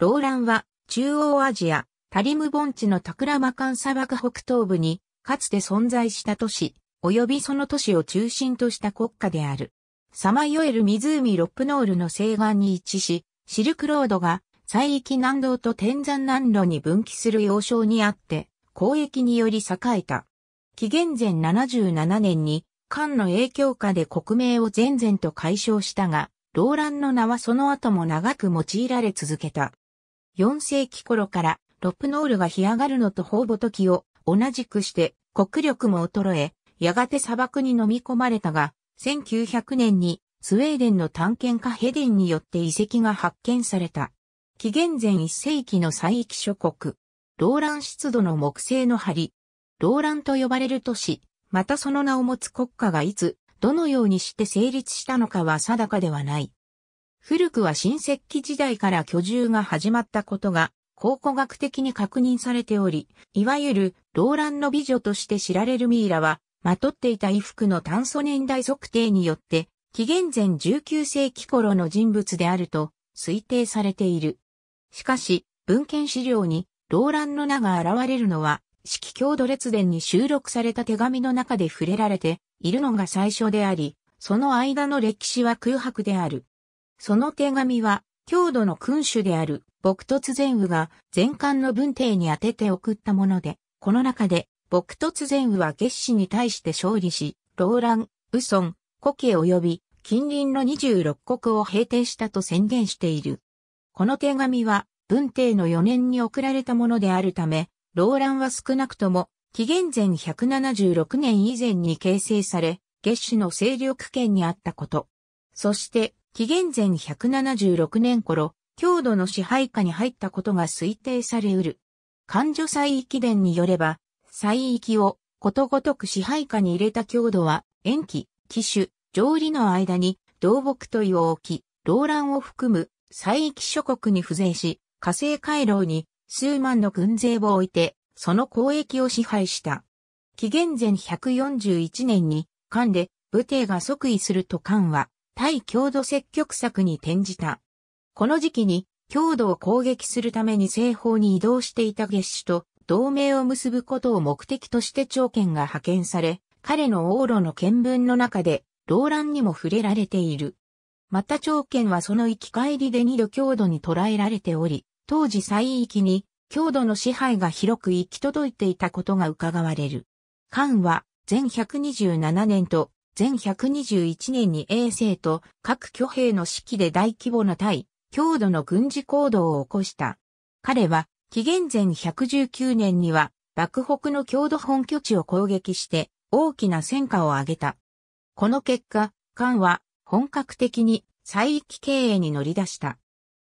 ローランは、中央アジア、タリム盆地のタクラマカン砂漠北東部に、かつて存在した都市、及びその都市を中心とした国家である。さまよえる湖ロップノールの西岸に位置し、シルクロードが西域南道と天山南路に分岐する要衝にあって、交易により栄えた。紀元前77年に、漢の影響下で国名を全然と解消したが、ローランの名はその後も長く用いられ続けた。4世紀頃からロプノールが干上がるのとほぼ時を同じくして国力も衰え、やがて砂漠に飲み込まれたが、1900年にスウェーデンの探検家ヘデンによって遺跡が発見された。紀元前1世紀の西域諸国。ローラン湿度の木製の梁。ローランと呼ばれる都市、またその名を持つ国家がいつ、どのようにして成立したのかは定かではない。古くは新石器時代から居住が始まったことが考古学的に確認されており、いわゆるローランの美女として知られるミイラは、まとっていた衣服の炭素年代測定によって、紀元前19世紀頃の人物であると推定されている。しかし、文献資料に、ローランの名が現れるのは、季郷土列伝に収録された手紙の中で触れられているのが最初であり、その間の歴史は空白である。その手紙は、郷土の君主である、牧突禅雨が、前漢の文帝に宛てて送ったもので、この中で、牧突禅雨は月氏に対して勝利し、ローラン、ウソン、古家及び、近隣の26国を平定したと宣言している。この手紙は、文帝の4年に送られたものであるため、ローランは少なくとも、紀元前176年以前に形成され、月氏の勢力圏にあったこと。そして、紀元前176年頃、郷土の支配下に入ったことが推定されうる。関女祭域伝によれば、祭域をことごとく支配下に入れた郷土は、延期、騎手、上理の間に、動木という置き、老乱を含む、祭域諸国に付税し、火星回廊に数万の軍勢を置いて、その交易を支配した。紀元前141年に、漢で武帝が即位すると漢は、対強度積極策に転じた。この時期に強度を攻撃するために西方に移動していた月種と同盟を結ぶことを目的として長剣が派遣され、彼の往路の見聞の中で、老乱にも触れられている。また長剣はその行き帰りで二度強度に捉えられており、当時西域に強度の支配が広く行き届いていたことが伺われる。漢は前127年と全121年に衛星と各挙兵の指揮で大規模な対、強度の軍事行動を起こした。彼は、紀元前119年には、幕北の郷土本拠地を攻撃して、大きな戦果を上げた。この結果、菅は本格的に再域経営に乗り出した。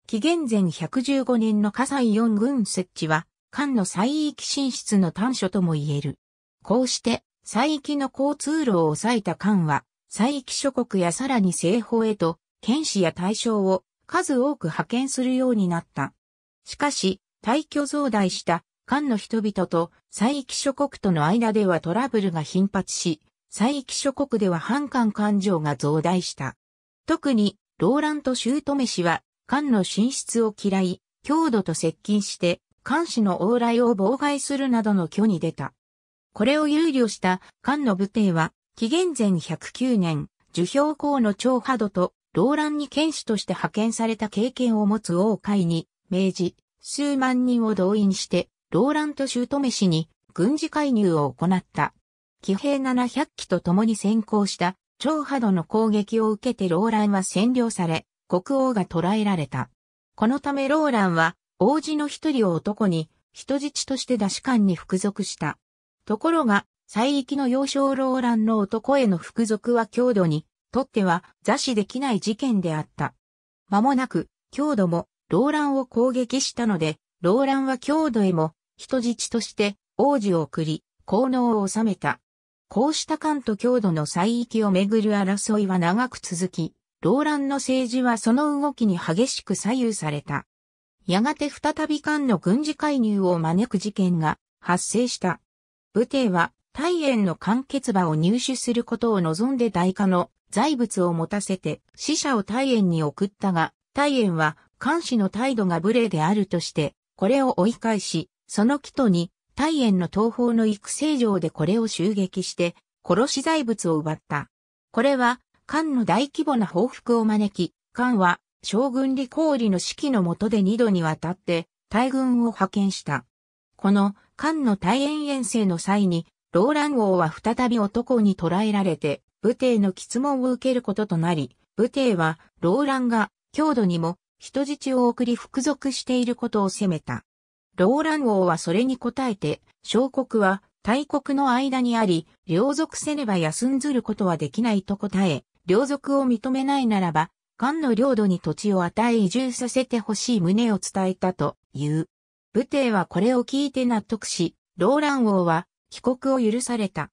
紀元前115年の火災4軍設置は、漢の再域進出の端緒とも言える。こうして、西域の交通路を抑えた漢は、西域諸国やさらに西方へと、剣士や大将を数多く派遣するようになった。しかし、大挙増大した漢の人々と西域諸国との間ではトラブルが頻発し、西域諸国では反漢感情が増大した。特に、ローランとメ氏は、漢の進出を嫌い、強度と接近して、漢氏の往来を妨害するなどの挙に出た。これを憂慮した漢の武帝は、紀元前109年、樹氷港の長波度と、ラ乱に剣士として派遣された経験を持つ王海に、明治、数万人を動員して、ラ乱と姑氏に軍事介入を行った。騎兵700機と共に先行した長波度の攻撃を受けてローランは占領され、国王が捕らえられた。このためローランは王子の一人を男に人質として出し官に服属した。ところが、西域の幼少老乱の男への服属は強度に、とっては、座視できない事件であった。間もなく、強度も、老乱を攻撃したので、老乱は強度へも、人質として、王子を送り、効能を収めた。こうした関と強度の西域をめぐる争いは長く続き、老乱の政治はその動きに激しく左右された。やがて再び漢の軍事介入を招く事件が発生した。武帝は大円の間欠馬を入手することを望んで大化の財物を持たせて死者を大円に送ったが、大円は監視の態度が無礼であるとして、これを追い返し、その帰途に大円の東方の育成城でこれを襲撃して、殺し財物を奪った。これは、漢の大規模な報復を招き、漢は将軍李光理の指揮の下で二度にわたって大軍を派遣した。この漢の大円遠征の際に、ローラン王は再び男に捕らえられて、武帝の質問を受けることとなり、武帝は、ローランが、郷土にも、人質を送り服属していることを責めた。ローラン王はそれに応えて、小国は、大国の間にあり、領属せねば休んずることはできないと答え、領属を認めないならば、漢の領土に土地を与え移住させてほしい旨を伝えたという。武帝はこれを聞いて納得し、ローラン王は帰国を許された。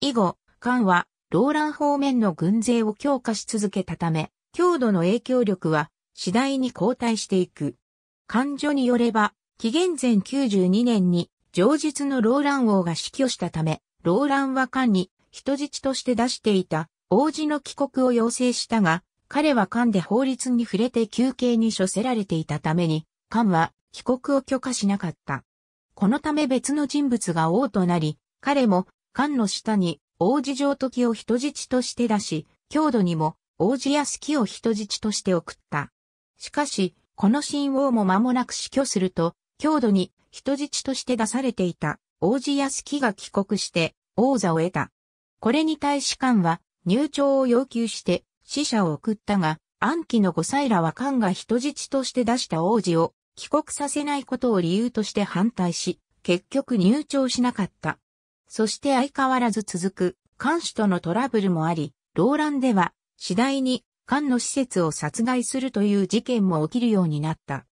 以後、漢はローラン方面の軍勢を強化し続けたため、強度の影響力は次第に後退していく。漢書によれば、紀元前92年に上述のローラン王が死去したため、ローランは漢に人質として出していた王子の帰国を要請したが、彼は漢で法律に触れて休刑に処せられていたために、漢は帰国を許可しなかった。このため別の人物が王となり、彼も、官の下に王子上時を人質として出し、郷土にも王子屋敷を人質として送った。しかし、この新王も間もなく死去すると、郷土に人質として出されていた王子屋敷が帰国して王座を得た。これに対し官は入庁を要求して死者を送ったが、暗記の五歳らは官が人質として出した王子を帰国させないことを理由として反対し、結局入庁しなかった。そして相変わらず続く、艦主とのトラブルもあり、ランでは、次第に、艦の施設を殺害するという事件も起きるようになった。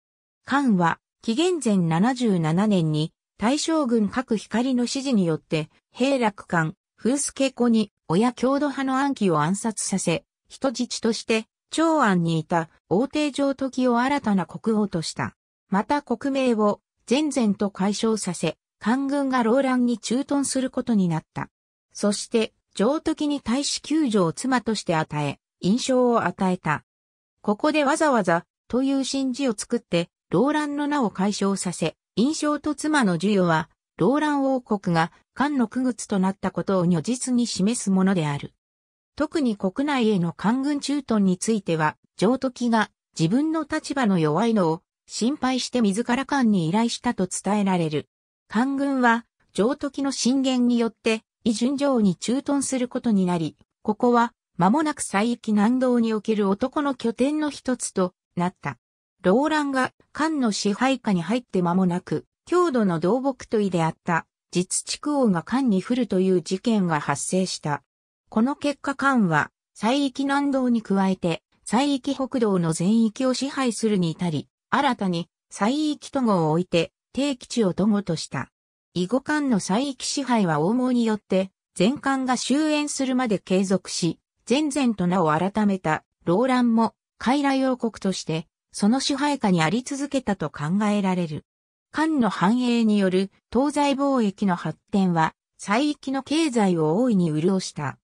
艦は、紀元前77年に、大将軍各光の指示によって、平楽艦、風助子に、親郷土派の暗記を暗殺させ、人質として、長安にいた、王帝城時を新たな国王とした。また国名を全然と解消させ、官軍が老乱に駐屯することになった。そして、上時に大使救助を妻として与え、印象を与えた。ここでわざわざ、という神事を作って、老乱の名を解消させ、印象と妻の授与は、老乱王国が官の区物となったことを如実に示すものである。特に国内への官軍駐屯については、上時が自分の立場の弱いのを心配して自ら官に依頼したと伝えられる。官軍は、上時の進言によって、異順城に駐屯することになり、ここは、間もなく西域南道における男の拠点の一つとなった。ローランが官の支配下に入って間もなく、郷土の道木といであった、実地区王が官に降るという事件が発生した。この結果官は、西域南道に加えて、西域北道の全域を支配するに至り、新たに西域都合を置いて定基地を都合とした。以後間の西域支配は王毛によって全漢が終焉するまで継続し、前々と名を改めたローランも海来王国としてその支配下にあり続けたと考えられる。漢の繁栄による東西貿易の発展は西域の経済を大いに潤した。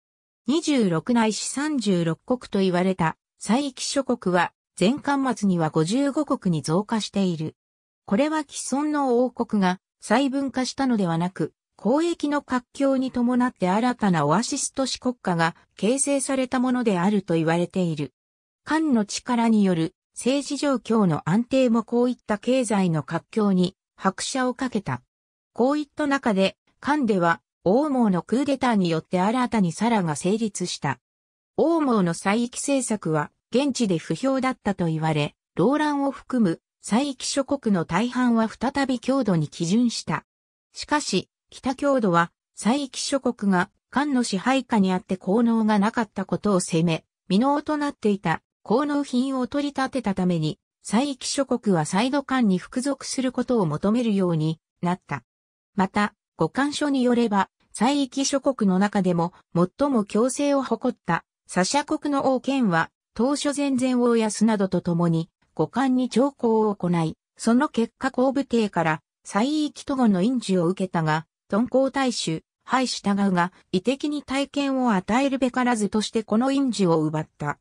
26内史36国と言われた西域諸国は前巻末には55国に増加している。これは既存の王国が細分化したのではなく、交易の活況に伴って新たなオアシス都市国家が形成されたものであると言われている。漢の力による政治状況の安定もこういった経済の活況に拍車をかけた。こういった中で、漢では王毛のクーデターによって新たにサラが成立した。王毛の再域政策は現地で不評だったと言われ、ローランを含む西域諸国の大半は再び強度に基準した。しかし、北強度は西域諸国が漢の支配下にあって効能がなかったことを責め、未納となっていた効能品を取り立てたために、西域諸国は再度漢に服属することを求めるようになった。また、五漢書によれば、西域諸国の中でも最も強制を誇った、サシャ国の王権は当初前前を安などと共に、五冠に長考を行い、その結果後部帝から、西域都後の印字を受けたが、遁光大衆、敗従うが、遺的に体験を与えるべからずとしてこの印字を奪った。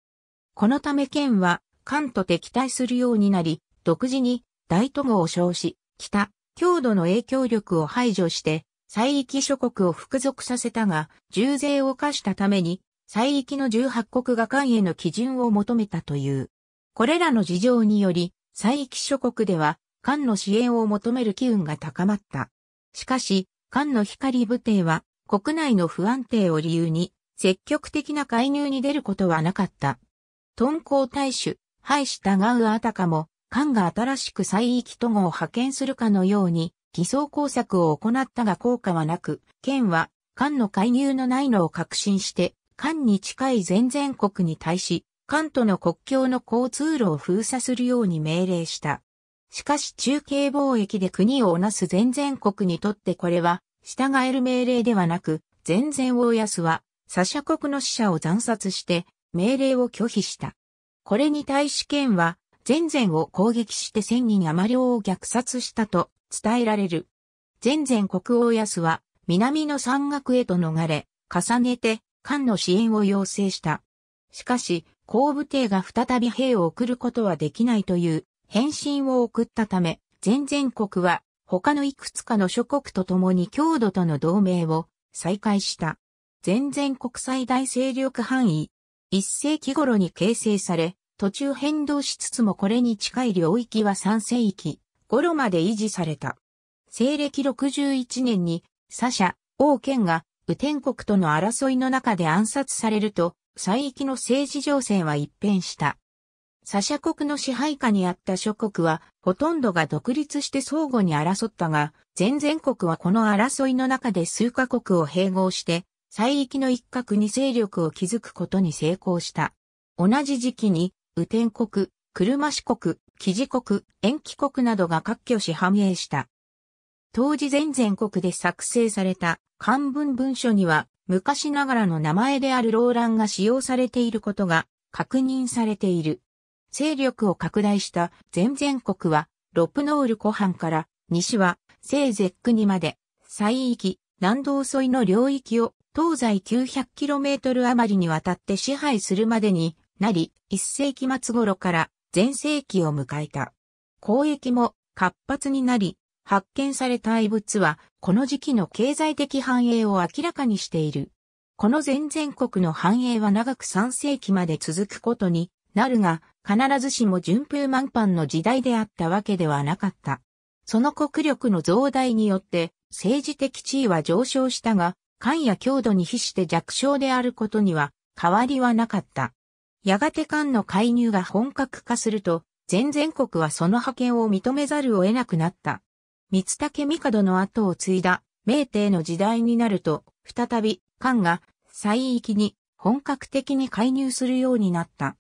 このため県は、関と敵対するようになり、独自に大都合を称し、北、強度の影響力を排除して、西域諸国を服属させたが、重税を課したために、西域の18国が関への基準を求めたという。これらの事情により、西域諸国では、漢の支援を求める機運が高まった。しかし、漢の光部帝は、国内の不安定を理由に、積極的な介入に出ることはなかった。敦煌大使、廃したがうあたかも、漢が新しく西域都合を派遣するかのように、偽装工作を行ったが効果はなく、県は、漢の介入のないのを確信して、関に近い全然国に対し、関との国境の交通路を封鎖するように命令した。しかし中継貿易で国をなす全然国にとってこれは、従える命令ではなく、全然大安は、左シ国の死者を残殺して、命令を拒否した。これに対し県は、全然を攻撃して千人余りを虐殺したと伝えられる。全然国王安は、南の山岳へと逃れ、重ねて艦の支援を要請した。しかし、後部艇が再び兵を送ることはできないという返信を送ったため、全然国は他のいくつかの諸国と共に強度との同盟を再開した。全然国際大勢力範囲。一世紀頃に形成され、途中変動しつつもこれに近い領域は三世紀頃まで維持された。西暦61年に、サシャ、王権が雨天国との争いの中で暗殺されると、西域の政治情勢は一変した。サシャ国の支配下にあった諸国は、ほとんどが独立して相互に争ったが、全然国はこの争いの中で数カ国を併合して、西域の一角に勢力を築くことに成功した。同じ時期に、雨天国、車市国、記事国、延期国などが各挙し繁栄した。当時全全国で作成された漢文文書には昔ながらの名前であるローランが使用されていることが確認されている。勢力を拡大した全全国はロプノール湖畔から西は西絶国まで西域南道沿いの領域を東西 900km 余りにわたって支配するまでになり、1世紀末頃から全盛期を迎えた。交易も活発になり、発見された遺物は、この時期の経済的繁栄を明らかにしている。この全国の繁栄は長く3世紀まで続くことになるが、必ずしも順風満帆の時代であったわけではなかった。その国力の増大によって、政治的地位は上昇したが、官や強度に比して弱小であることには変わりはなかった。やがて官の介入が本格化すると、全然国はその派遣を認めざるを得なくなった。三武帝の後を継いだ明帝の時代になると、再び漢が西域に本格的に介入するようになった。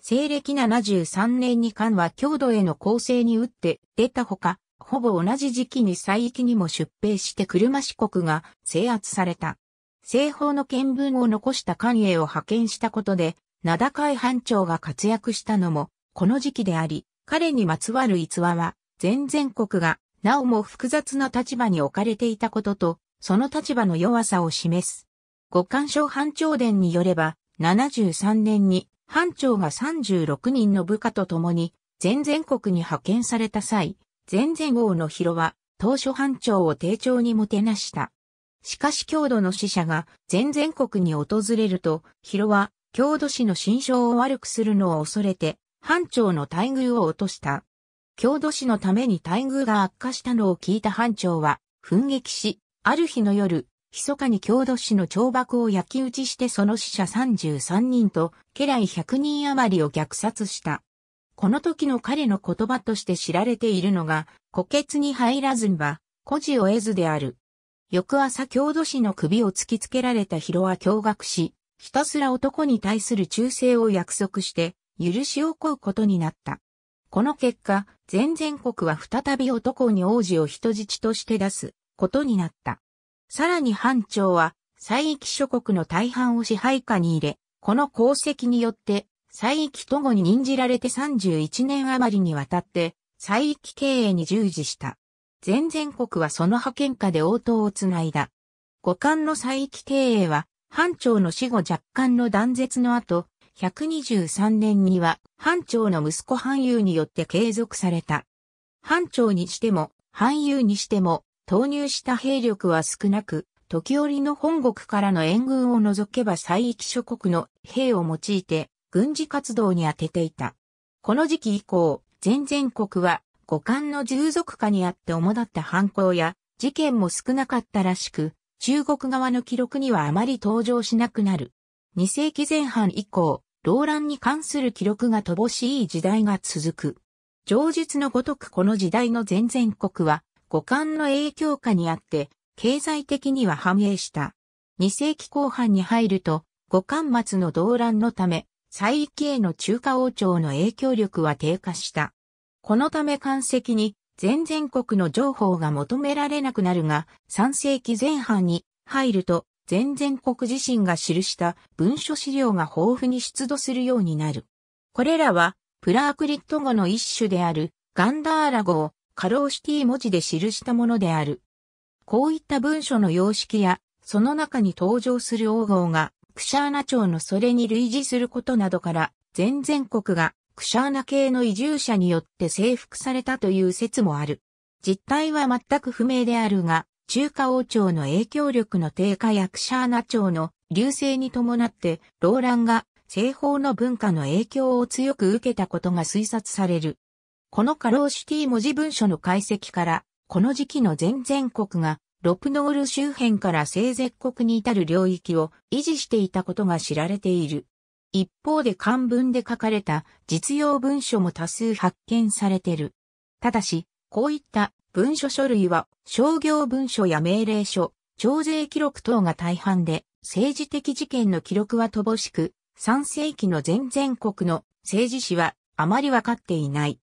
西暦73年に漢は郷土への攻勢に打って出たほか、ほぼ同じ時期に西域にも出兵して車四国が制圧された。西方の見聞を残した官営を派遣したことで、名高い班長が活躍したのも、この時期であり、彼にまつわる逸話は、全々国がなおも複雑な立場に置かれていたことと、その立場の弱さを示す。五官省班長伝によれば、73年に班長が36人の部下と共に、全全国に派遣された際、全全王の広は、当初班長を丁重にもてなした。しかし郷土の死者が全全国に訪れると、広は郷土史の心象を悪くするのを恐れて、班長の待遇を落とした。郷土史のために待遇が悪化したのを聞いた班長は、奮撃し、ある日の夜、密かに郷土史の懲罰を焼き打ちしてその死者33人と、家来100人余りを虐殺した。この時の彼の言葉として知られているのが、虎穴に入らずには、孤児を得ずである。翌朝郷土史の首を突きつけられたヒロは驚愕し、ひたすら男に対する忠誠を約束して、許しを請うことになった。この結果、全然国は再び男に王子を人質として出すことになった。さらに藩長は、西域諸国の大半を支配下に入れ、この功績によって、西域都後に任じられて31年余りにわたって、西域経営に従事した。全然国はその派遣下で応答をつないだ。五冠の西域経営は、藩長の死後若干の断絶の後、123年には、藩長の息子藩友によって継続された。藩長にしても、藩友にしても、投入した兵力は少なく、時折の本国からの援軍を除けば西域諸国の兵を用いて、軍事活動に当てていた。この時期以降、全然国は、五感の従属下にあって主だった犯行や、事件も少なかったらしく、中国側の記録にはあまり登場しなくなる。2世紀前半以降、動乱に関する記録が乏しい時代が続く。上述のごとくこの時代の前々国は、五感の影響下にあって、経済的には繁栄した。2世紀後半に入ると、五冠末の動乱のため、再域への中華王朝の影響力は低下した。このため関石に、全然国の情報が求められなくなるが、3世紀前半に入ると、全然国自身が記した文書資料が豊富に出土するようになる。これらは、プラークリット語の一種であるガンダーラ語をカローシティ文字で記したものである。こういった文書の様式や、その中に登場する王号が、クシャーナ朝のそれに類似することなどから、全然国がクシャーナ系の移住者によって征服されたという説もある。実態は全く不明であるが、中華王朝の影響力の低下やクシャーナ朝の流星に伴ってローランが西方の文化の影響を強く受けたことが推察される。このカローシティ文字文書の解析から、この時期の全然国がロプノール周辺から西絶国に至る領域を維持していたことが知られている。一方で漢文で書かれた実用文書も多数発見されている。ただし、こういった文書書類は商業文書や命令書、徴税記録等が大半で、政治的事件の記録は乏しく、3世紀の全々国の政治史はあまりわかっていない。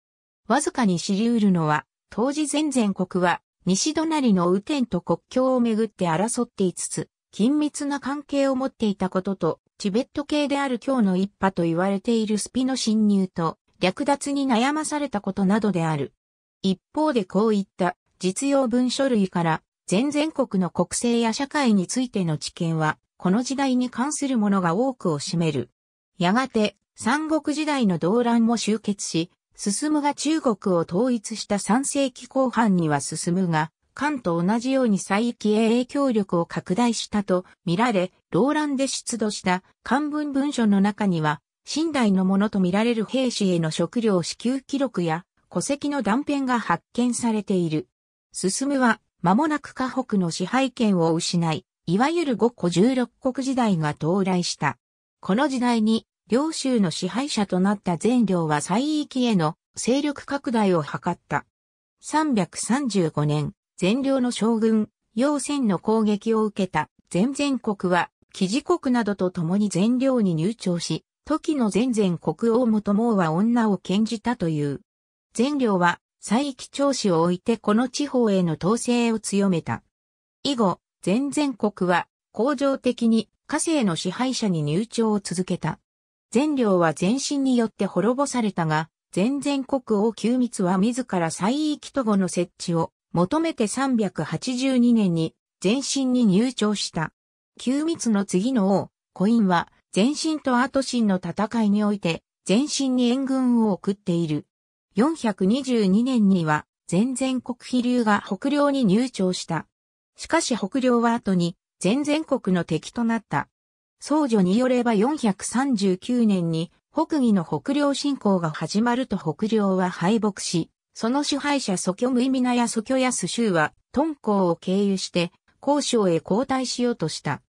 わずかに知り得るのは、当時全々国は西隣の雨天と国境をめぐって争っていつつ、緊密な関係を持っていたことと、チベット系である今日の一派と言われているスピの侵入と、略奪に悩まされたことなどである。一方でこういった実用文書類から全全国の国政や社会についての知見は、この時代に関するものが多くを占める。やがて、三国時代の動乱も終結し、進むが中国を統一した3世紀後半には進むが、漢と同じように再起へ影響力を拡大したと見られ、動乱で出土した漢文文書の中には、新代のものと見られる兵士への食料支給記録や、戸籍の断片が発見されている。進は、間もなく河北の支配権を失い、いわゆる五個十六国時代が到来した。この時代に、領州の支配者となった全領は西域への勢力拡大を図った。335年、全領の将軍、陽戦の攻撃を受けた全然国は、記事国などと共に全領に入庁し、時の全然国王も友は女を剣じたという。全領は、西域長子を置いてこの地方への統制を強めた。以後、全全国は、恒常的に、火星の支配者に入庁を続けた。全領は前進によって滅ぼされたが、全全国王旧密は自ら西域都後の設置を求めて382年に前進に入庁した。旧密の次の王、コインは前進とアトシンの戦いにおいて前進に援軍を送っている。422年には全然国飛流が北領に入庁した。しかし北領は後に全然国の敵となった。僧侶によれば439年に北魏の北領侵攻が始まると北領は敗北し、その支配者蘇居無意味なや蘇居安州は、敦煌を経由して、交渉へ交代しようとした。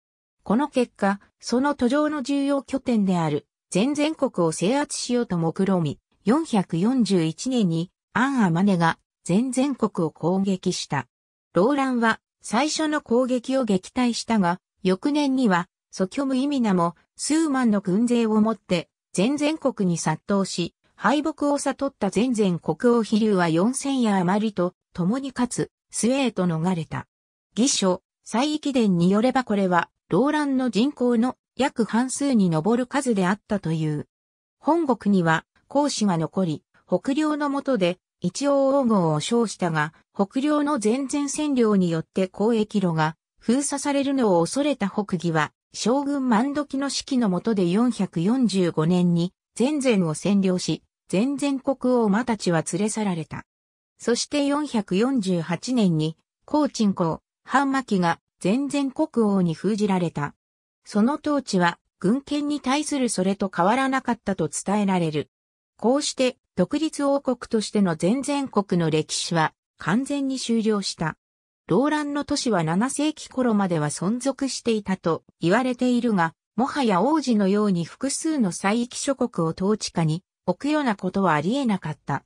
この結果、その途上の重要拠点である、全然国を制圧しようと目論み、441年にアン・アマネが全全国を攻撃した。ローランは最初の攻撃を撃退したが、翌年には、ソキョム・イミナも数万の軍勢を持って全全国に殺到し、敗北を悟った全全国王飛竜は4000や余りと共に勝つ、スウェーと逃れた。義書、西域伝によればこれは、ローランの人口の約半数に上る数であったという。本国には孔子が残り、北領の下で一応王号を称したが、北領の全然占領によって交易路が封鎖されるのを恐れた北義は、将軍万時の指揮の下で445年に全然を占領し、全然国王馬たちは連れ去られた。そして448年に、高鎮公、半巻が全然国王に封じられた。その統治は、軍権に対するそれと変わらなかったと伝えられる。こうして独立王国としての全然国の歴史は完全に終了した。動乱の都市は7世紀頃までは存続していたと言われているが、もはや王子のように複数の西域諸国を統治下に置くようなことはありえなかった。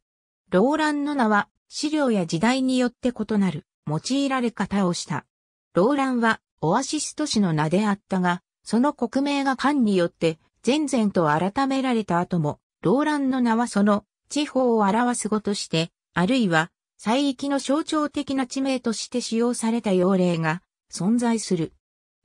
動乱の名は資料や時代によって異なる用いられ方をした。動乱はオアシス都市の名であったが、その国名が漢によって前々と改められた後も動乱の名はその地方を表す語として、あるいは最域の象徴的な地名として使用された用例が存在する。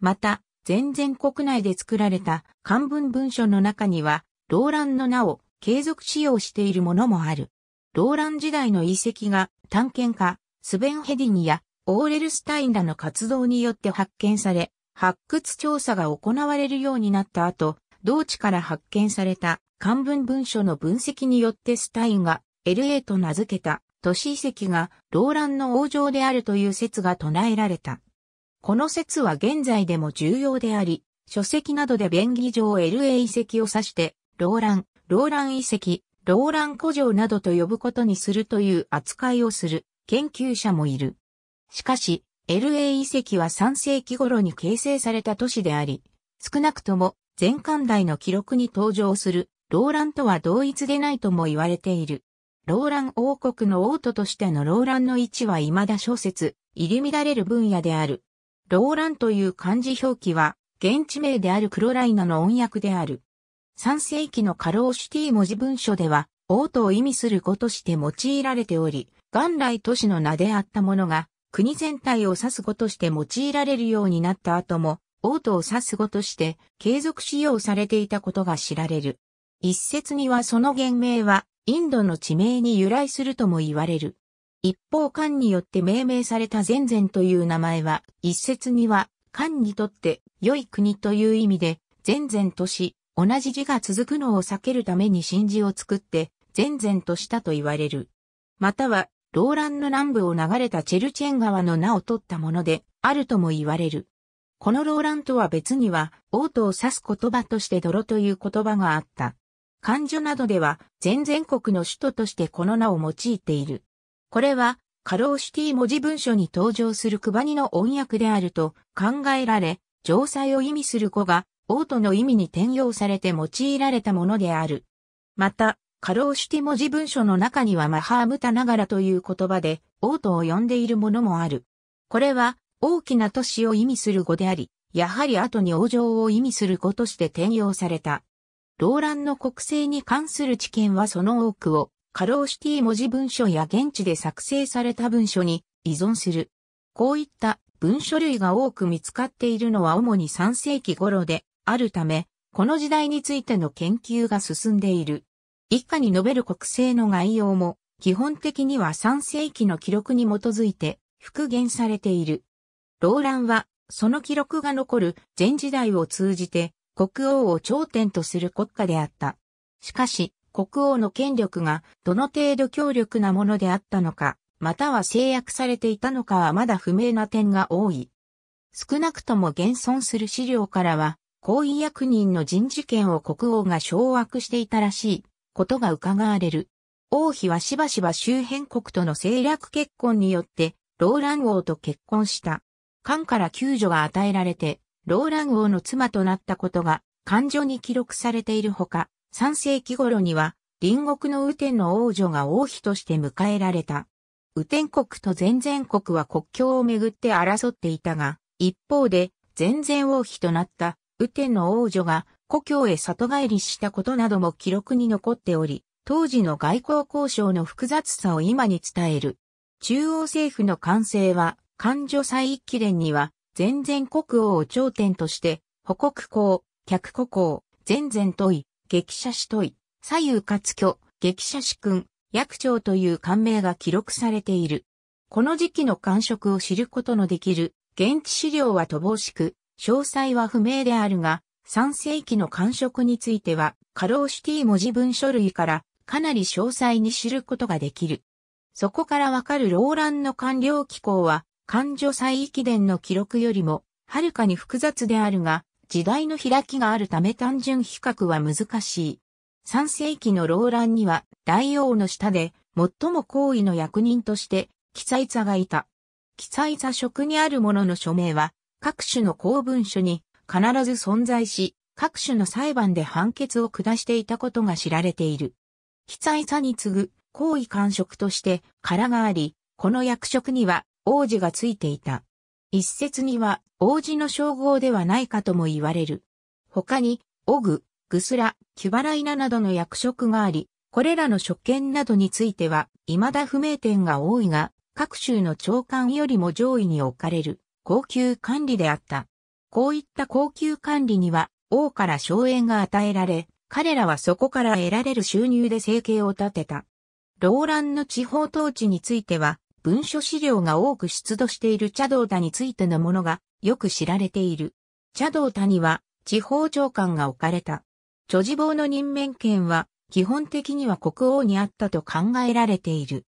また、全然国内で作られた漢文文書の中には、動乱の名を継続使用しているものもある。動乱時代の遺跡が探検家、スベンヘディニやオーレルスタインらの活動によって発見され、発掘調査が行われるようになった後、同地から発見された漢文文書の分析によってスタインが LA と名付けた都市遺跡がローランの王城であるという説が唱えられた。この説は現在でも重要であり、書籍などで便宜上 LA 遺跡を指して、ローラン、ローラン遺跡、ローラン古城などと呼ぶことにするという扱いをする研究者もいる。しかし、LA 遺跡は3世紀頃に形成された都市であり、少なくとも全艦隊の記録に登場する、ローランとは同一でないとも言われている。ローラン王国の王都としてのローランの位置は未だ小説、入り乱れる分野である。ローランという漢字表記は、現地名であるクロライナの音訳である。3世紀のカローシティ文字文書では、王都を意味する語として用いられており、元来都市の名であったものが、国全体を指す語として用いられるようになった後も、王都を指す語として継続使用されていたことが知られる。一説にはその原名はインドの地名に由来するとも言われる。一方漢によって命名された全然という名前は一説には漢にとって良い国という意味で全然とし同じ字が続くのを避けるために新字を作って全然としたと言われる。またはローランの南部を流れたチェルチェン川の名を取ったものであるとも言われる。このローランとは別には、王都を指す言葉として泥という言葉があった。漢字などでは、全全国の首都としてこの名を用いている。これは、カローシティ文字文書に登場するクバニの音訳であると考えられ、城塞を意味する語が、王都の意味に転用されて用いられたものである。また、カローシティ文字文書の中にはマハームタながらという言葉で、王都を呼んでいるものもある。これは、大きな都市を意味する語であり、やはり後に王城を意味する語として転用された。ローランの国政に関する知見はその多くを、カローシティ文字文書や現地で作成された文書に依存する。こういった文書類が多く見つかっているのは主に3世紀頃であるため、この時代についての研究が進んでいる。以下に述べる国政の概要も、基本的には3世紀の記録に基づいて復元されている。ローランは、その記録が残る前時代を通じて、国王を頂点とする国家であった。しかし、国王の権力がどの程度強力なものであったのか、または制約されていたのかはまだ不明な点が多い。少なくとも現存する資料からは、行為役人の人事権を国王が掌握していたらしいことが伺われる。王妃はしばしば周辺国との政略結婚によって、ローラン王と結婚した。艦から救助が与えられて、ローラン王の妻となったことが、感情に記録されているほか、3世紀頃には、隣国の雨天の王女が王妃として迎えられた。雨天国と前々国は国境をめぐって争っていたが、一方で、前々王妃となった雨天の王女が故郷へ里帰りしたことなども記録に残っており、当時の外交交渉の複雑さを今に伝える。中央政府の完成は漢女祭一期連には、全然国王を頂点として、保国公、客古公、全然問い、激写し問い、左右活挙、激写し君、役長という官名が記録されている。この時期の感触を知ることのできる、現地資料は乏しく、詳細は不明であるが、3世紀の感触については、カローシティ文字文書類からかなり詳細に知ることができる。そこからわかるローランの官僚機構は、漢女祭域伝の記録よりも、はるかに複雑であるが、時代の開きがあるため単純比較は難しい。3世紀の老ーには、大王の下で、最も高位の役人として、サイ座がいた。サイ座職にある者の署名は、各種の公文書に必ず存在し、各種の裁判で判決を下していたことが知られている。サイ座に次ぐ、高位官職として、殻があり、この役職には、王子がついていた。一説には王子の称号ではないかとも言われる。他に、オグ、グスラ、キュバライナなどの役職があり、これらの職権などについては、未だ不明点が多いが、各州の長官よりも上位に置かれる、高級管理であった。こういった高級管理には、王から荘園が与えられ、彼らはそこから得られる収入で生計を立てた。ローランの地方統治については、文書資料が多く出土している茶道田についてのものがよく知られている。茶道田には地方長官が置かれた。著事坊の任免権は基本的には国王にあったと考えられている。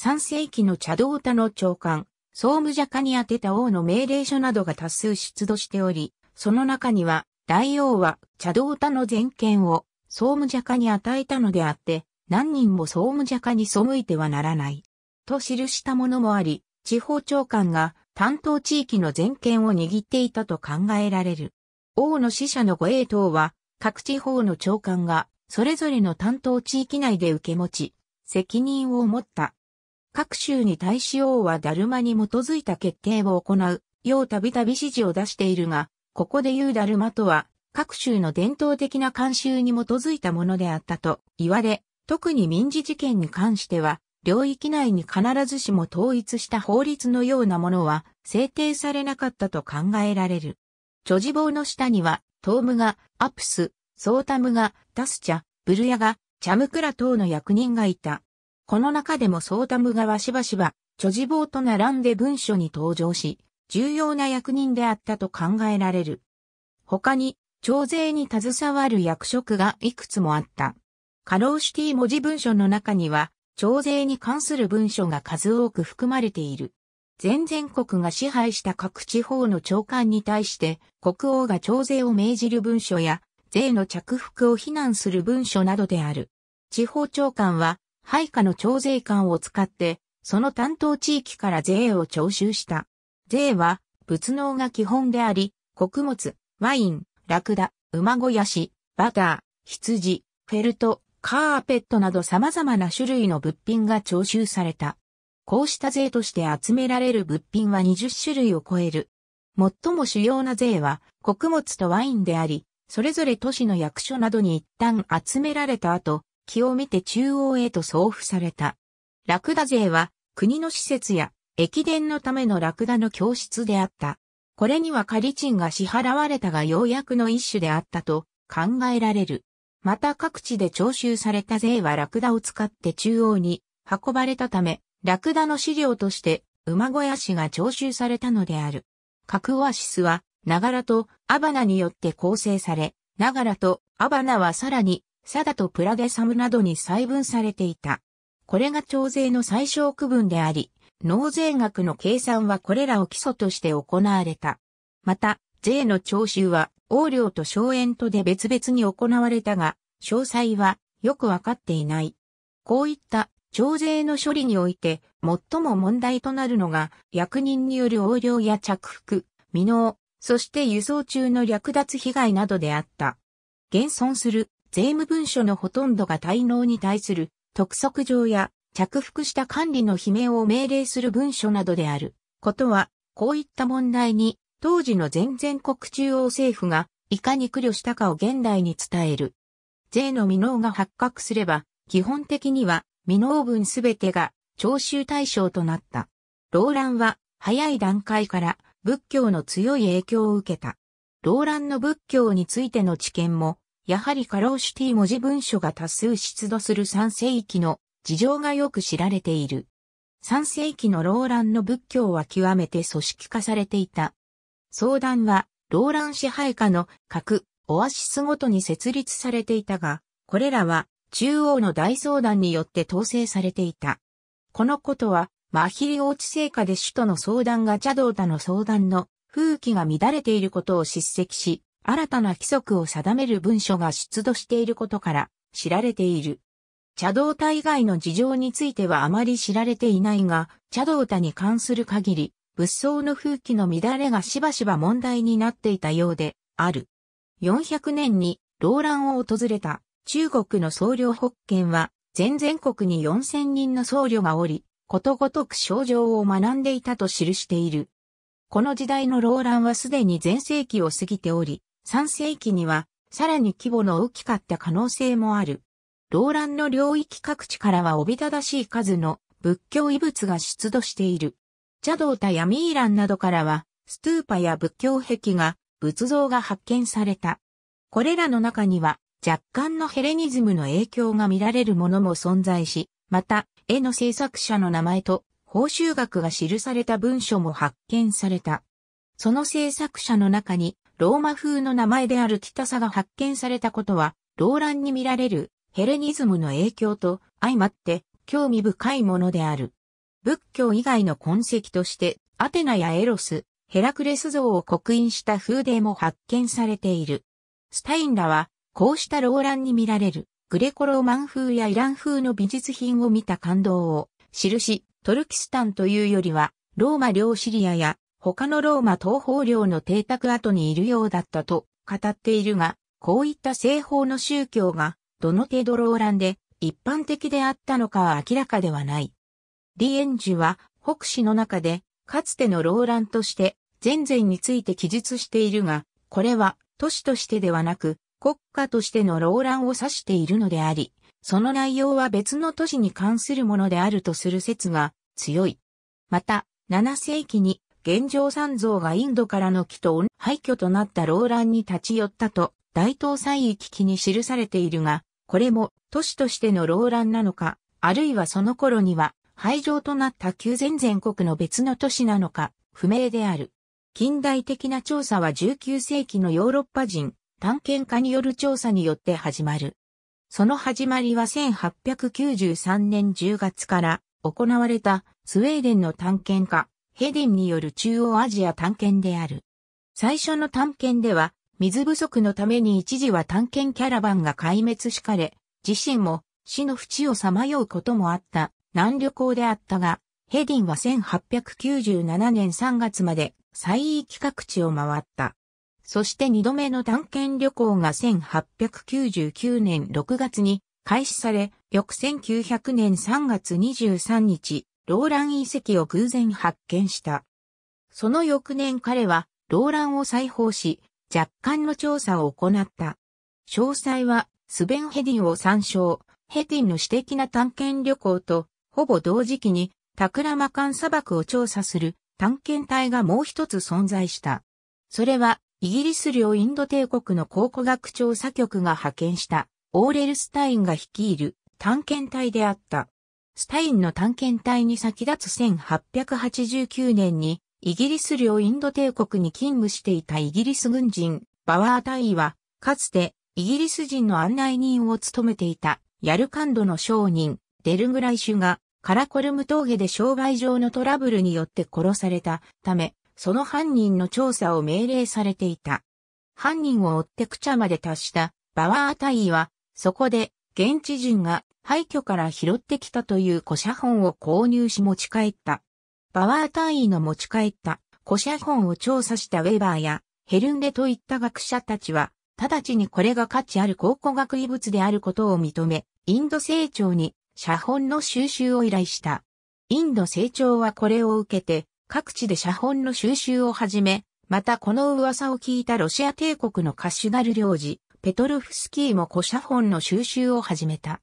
3世紀の茶道田の長官、総務者課に宛てた王の命令書などが多数出土しており、その中には大王は茶道田の全権を総務者課に与えたのであって、何人も総務者課に背いてはならない。と記したものもあり、地方長官が担当地域の全権を握っていたと考えられる。王の使者の護衛等は、各地方の長官が、それぞれの担当地域内で受け持ち、責任を持った。各州に対し王はダルマに基づいた決定を行う、ようたびたび指示を出しているが、ここで言うダルマとは、各州の伝統的な慣習に基づいたものであったと言われ、特に民事事件に関しては、領域内に必ずしも統一した法律のようなものは制定されなかったと考えられる。著事棒の下には、トームが、アプス、ソータムが、タスチャ、ブルヤが、チャムクラ等の役人がいた。この中でもソータムがはしばしば、著事棒と並んで文書に登場し、重要な役人であったと考えられる。他に、徴税に携わる役職がいくつもあった。カローシティ文字文書の中には、徴税に関する文書が数多く含まれている。全全国が支配した各地方の長官に対して国王が徴税を命じる文書や税の着服を非難する文書などである。地方長官は配下の徴税官を使ってその担当地域から税を徴収した。税は物能が基本であり、穀物、ワイン、ラクダ、馬小屋子、バター、羊、フェルト、カーペットなど様々な種類の物品が徴収された。こうした税として集められる物品は20種類を超える。最も主要な税は穀物とワインであり、それぞれ都市の役所などに一旦集められた後、気を見て中央へと送付された。ラクダ税は国の施設や駅伝のためのラクダの教室であった。これには仮賃が支払われたが要約の一種であったと考えられる。また各地で徴収された税はラクダを使って中央に運ばれたため、ラクダの資料として馬小屋市が徴収されたのである。各オアシスは、ながらとアバナによって構成され、ながらとアバナはさらに、サダとプラデサムなどに細分されていた。これが徴税の最小区分であり、納税額の計算はこれらを基礎として行われた。また、税の徴収は横領と荘園とで別々に行われたが、詳細はよくわかっていない。こういった徴税の処理において最も問題となるのが役人による横領や着服、未納、そして輸送中の略奪被害などであった。現存する税務文書のほとんどが滞納に対する督促状や着服した管理の悲鳴を命令する文書などであることは、こういった問題に当時の全全国中央政府がいかに苦慮したかを現代に伝える。税の未納が発覚すれば、基本的には未納分すべてが徴収対象となった。ローランは早い段階から仏教の強い影響を受けた。ローランの仏教についての知見も、やはりカローシティ文字文書が多数出土する三世紀の事情がよく知られている。三世紀のローランの仏教は極めて組織化されていた。相談は、ローラン支配下の各オアシスごとに設立されていたが、これらは中央の大相談によって統制されていた。このことは、マヒリオーチ成果で首都の相談がチャドータの相談の風紀が乱れていることを叱責し、新たな規則を定める文書が出土していることから知られている。チャドータ以外の事情についてはあまり知られていないが、チャドータに関する限り、物騒の風紀の乱れがしばしば問題になっていたようである。400年にローランを訪れた中国の僧侶北見は全全国に4000人の僧侶がおり、ことごとく症状を学んでいたと記している。この時代のローランはすでに前世紀を過ぎており、3世紀にはさらに規模の大きかった可能性もある。ローランの領域各地からはおびただしい数の仏教遺物が出土している。茶道タやミーランなどからは、ストゥーパや仏教壁画、仏像が発見された。これらの中には、若干のヘレニズムの影響が見られるものも存在し、また、絵の制作者の名前と報酬額が記された文書も発見された。その制作者の中に、ローマ風の名前である北サが発見されたことは、ランに見られるヘレニズムの影響と相まって興味深いものである。仏教以外の痕跡として、アテナやエロス、ヘラクレス像を刻印した風鈴も発見されている。スタインらは、こうしたローランに見られる、グレコローマン風やイラン風の美術品を見た感動を、記し、トルキスタンというよりは、ローマ領シリアや、他のローマ東方領の邸宅跡にいるようだったと語っているが、こういった西方の宗教が、どの程度ローランで一般的であったのかは明らかではない。リエンジュは、北史の中で、かつてのローランとして、前々について記述しているが、これは、都市としてではなく、国家としてのローランを指しているのであり、その内容は別の都市に関するものであるとする説が強い。また、7世紀に、現状三蔵がインドからの木と廃墟となったローランに立ち寄ったと、大東西域記に記されているが、これも都市としてのローランなのか、あるいはその頃には廃城となった旧前全国の別の都市なのか、不明である。近代的な調査は19世紀のヨーロッパ人、探検家による調査によって始まる。その始まりは1893年10月から行われたスウェーデンの探検家、ヘディンによる中央アジア探検である。最初の探検では、水不足のために一時は探検キャラバンが壊滅しかれ、自身も死の淵をさまようこともあった南旅行であったが、ヘディンは1897年3月まで西域画地を回った。そして2度目の探検旅行が1899年6月に開始され、翌1900年3月23日、ローラン遺跡を偶然発見した。その翌年彼はローランを再訪し、若干の調査を行った。詳細はスベンヘディンを参照、ヘディンの私的な探検旅行とほぼ同時期に、タクラマカン砂漠を調査する探検隊がもう一つ存在した。それは、イギリス領インド帝国の考古学調査局が派遣した、オーレル・スタインが率いる探検隊であった。スタインの探検隊に先立つ1889年に、イギリス領インド帝国に勤務していたイギリス軍人、バワー隊は、かつて、イギリス人の案内人を務めていた、ヤルカンドの商人、デルグライシュが、カラコルム峠で商売上のトラブルによって殺されたため、その犯人の調査を命令されていた。犯人を追ってクチャまで達したバワータイは、そこで現地人が廃墟から拾ってきたという古写本を購入し持ち帰った。バワータイの持ち帰った古写本を調査したウェバーやヘルンデといった学者たちは、直ちにこれが価値ある考古学遺物であることを認め、インド成長に写本の収集を依頼した。インド成長はこれを受けて、各地で写本の収集を始め、またこの噂を聞いたロシア帝国のカシュガル領事、ペトルフスキーも古写本の収集を始めた。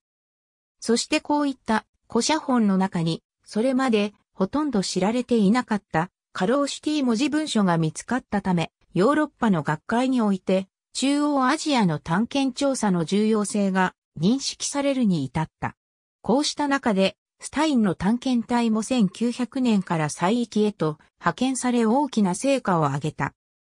そしてこういった古写本の中に、それまでほとんど知られていなかったカローシティ文字文書が見つかったため、ヨーロッパの学会において、中央アジアの探検調査の重要性が認識されるに至った。こうした中で、スタインの探検隊も1900年から西域へと派遣され大きな成果を上げた。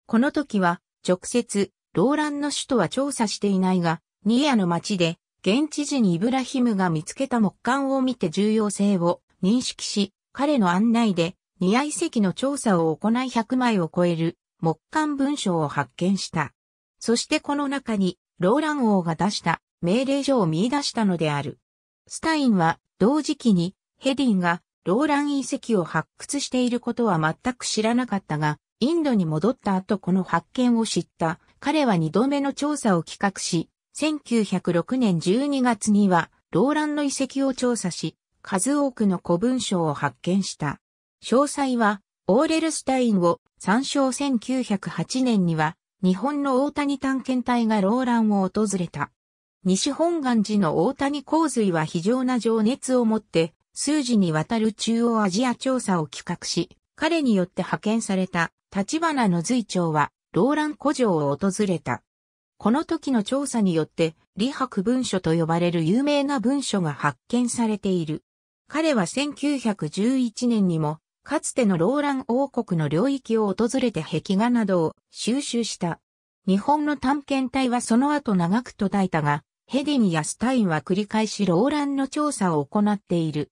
この時は、直接、ローランの首都は調査していないが、ニエアの町で、現地時にイブラヒムが見つけた木簡を見て重要性を認識し、彼の案内で、ニア遺跡の調査を行い100枚を超える木簡文書を発見した。そしてこの中に、ローラン王が出した命令書を見出したのである。スタインは同時期にヘディンがローラン遺跡を発掘していることは全く知らなかったが、インドに戻った後この発見を知った彼は二度目の調査を企画し、1906年12月にはローランの遺跡を調査し、数多くの古文書を発見した。詳細はオーレルスタインを参照1908年には日本の大谷探検隊がローランを訪れた。西本願寺の大谷洪水は非常な情熱を持って、数時にわたる中央アジア調査を企画し、彼によって派遣された立花の随長は、ローラン古城を訪れた。この時の調査によって、李白文書と呼ばれる有名な文書が発見されている。彼は1911年にも、かつてのローラン王国の領域を訪れて壁画などを収集した。日本の探検隊はその後長く途絶えたが、ヘディンやスタインは繰り返しローランの調査を行っている。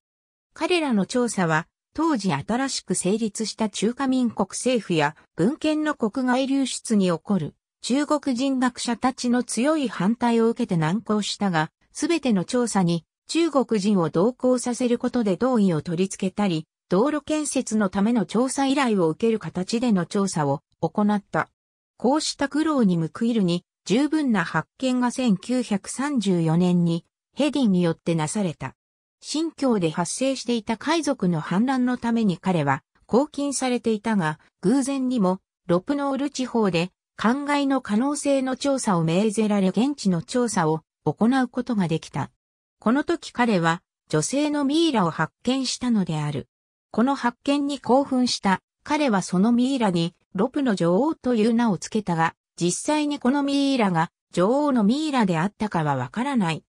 彼らの調査は、当時新しく成立した中華民国政府や文献の国外流出に起こる中国人学者たちの強い反対を受けて難航したが、すべての調査に中国人を同行させることで同意を取り付けたり、道路建設のための調査依頼を受ける形での調査を行った。こうした苦労に報いるに、十分な発見が1934年にヘディによってなされた。新疆で発生していた海賊の反乱のために彼は拘禁されていたが、偶然にもロプノール地方で灌漑の可能性の調査を命ぜられ現地の調査を行うことができた。この時彼は女性のミイラを発見したのである。この発見に興奮した彼はそのミイラにロプの女王という名を付けたが、実際にこのミイラが女王のミイラであったかはわからない。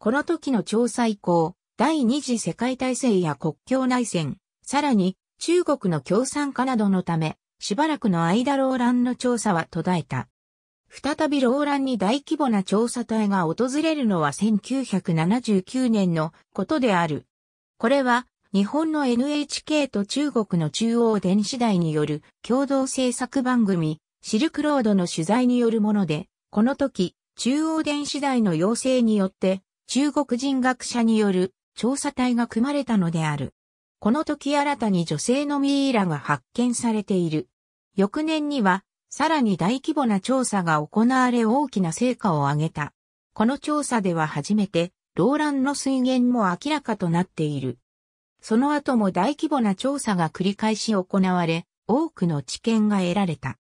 この時の調査以降、第二次世界大戦や国境内戦、さらに中国の共産化などのため、しばらくの間ローランの調査は途絶えた。再びローランに大規模な調査隊が訪れるのは1979年のことである。これは日本の NHK と中国の中央電子台による共同制作番組シルクロードの取材によるもので、この時、中央電子台の要請によって、中国人学者による調査隊が組まれたのである。この時新たに女性のミイラが発見されている。翌年には、さらに大規模な調査が行われ大きな成果を上げた。この調査では初めて、動乱の水源も明らかとなっている。その後も大規模な調査が繰り返し行われ、多くの知見が得られた。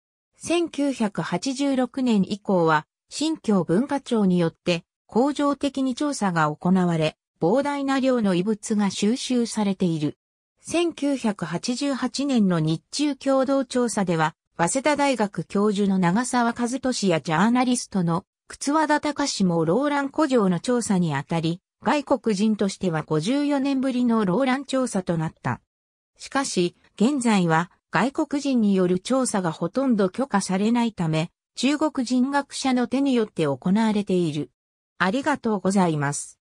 1986年以降は、新疆文化庁によって、工場的に調査が行われ、膨大な量の遺物が収集されている。1988年の日中共同調査では、早稲田大学教授の長沢和俊やジャーナリストの靴和田隆氏もローラン古城の調査にあたり、外国人としては54年ぶりのローラン調査となった。しかし、現在は外国人による調査がほとんど許可されないため、中国人学者の手によって行われている。ありがとうございます。